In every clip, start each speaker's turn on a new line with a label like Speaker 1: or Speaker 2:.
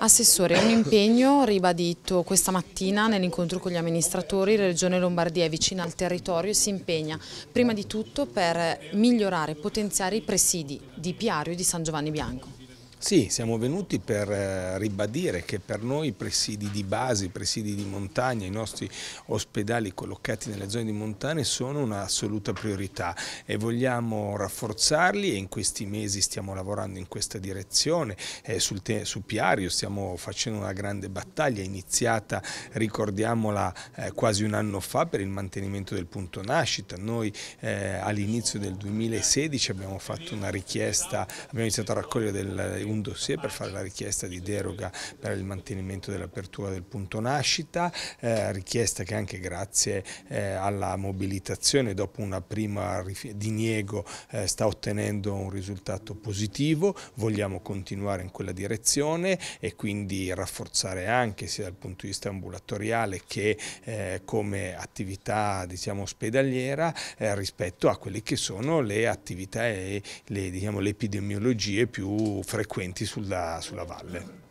Speaker 1: Assessore, un impegno ribadito questa mattina nell'incontro con gli amministratori, la Regione Lombardia è vicina al territorio e si impegna prima di tutto per migliorare e potenziare i presidi di Piario e di San Giovanni Bianco.
Speaker 2: Sì, siamo venuti per eh, ribadire che per noi i presidi di base, i presidi di montagna, i nostri ospedali collocati nelle zone di montagna sono un'assoluta priorità e vogliamo rafforzarli e in questi mesi stiamo lavorando in questa direzione. Eh, sul su Piario stiamo facendo una grande battaglia iniziata, ricordiamola, eh, quasi un anno fa per il mantenimento del punto nascita. Noi eh, all'inizio del 2016 abbiamo fatto una richiesta, abbiamo iniziato a raccogliere del un dossier per fare la richiesta di deroga per il mantenimento dell'apertura del punto nascita, eh, richiesta che anche grazie eh, alla mobilitazione dopo una prima diniego eh, sta ottenendo un risultato positivo, vogliamo continuare in quella direzione e quindi rafforzare anche sia dal punto di vista ambulatoriale che eh, come attività diciamo, ospedaliera eh, rispetto a quelle che sono le attività e le diciamo, epidemiologie più frequenti frequenti sulla, sulla valle.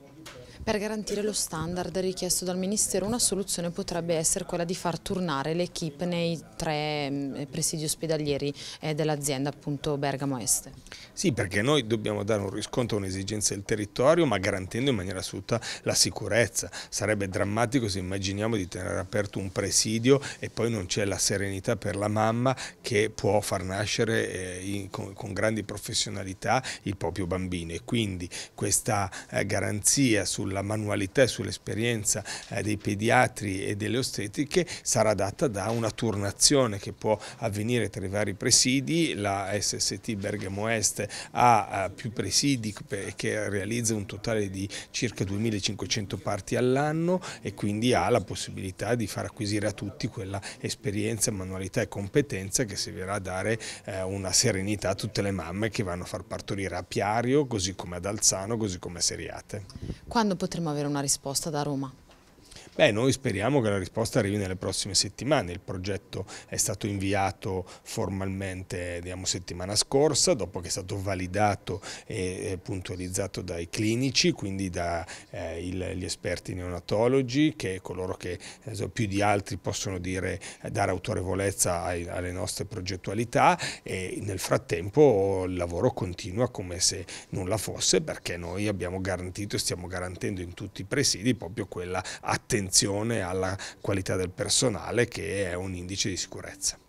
Speaker 1: Per garantire lo standard richiesto dal Ministero una soluzione potrebbe essere quella di far tornare l'equipe nei tre mm, presidi ospedalieri eh, dell'azienda appunto Bergamo Est.
Speaker 2: Sì perché noi dobbiamo dare un riscontro a un'esigenza del territorio ma garantendo in maniera assoluta la sicurezza. Sarebbe drammatico se immaginiamo di tenere aperto un presidio e poi non c'è la serenità per la mamma che può far nascere eh, con, grandi professionalità il proprio bambino e quindi questa eh, garanzia sulla sulla manualità e sull'esperienza eh, dei pediatri e delle ostetriche sarà data da una turnazione che può avvenire tra i vari presidi, la SST Bergamo Est ha eh, più presidi che realizza un totale di circa 2500 parti all'anno e quindi ha la possibilità di far acquisire a tutti quella esperienza, manualità e competenza che servirà a dare eh, una serenità a tutte le mamme che vanno a far partorire a Piario, così come ad Alzano, così come a Seriate.
Speaker 1: Quando potremo avere una risposta da Roma.
Speaker 2: Beh, noi speriamo che la risposta arrivi nelle prossime settimane. Il progetto è stato inviato formalmente diciamo, settimana scorsa, dopo che è stato validato e puntualizzato dai clinici, quindi dagli eh, esperti neonatologi, che è coloro che eh, più di altri possono dire, eh, dare autorevolezza ai, alle nostre progettualità e nel frattempo il lavoro continua come se nulla fosse perché noi abbiamo garantito e stiamo garantendo in tutti i presidi proprio quella attenzione attenzione alla qualità del personale che è un indice di sicurezza.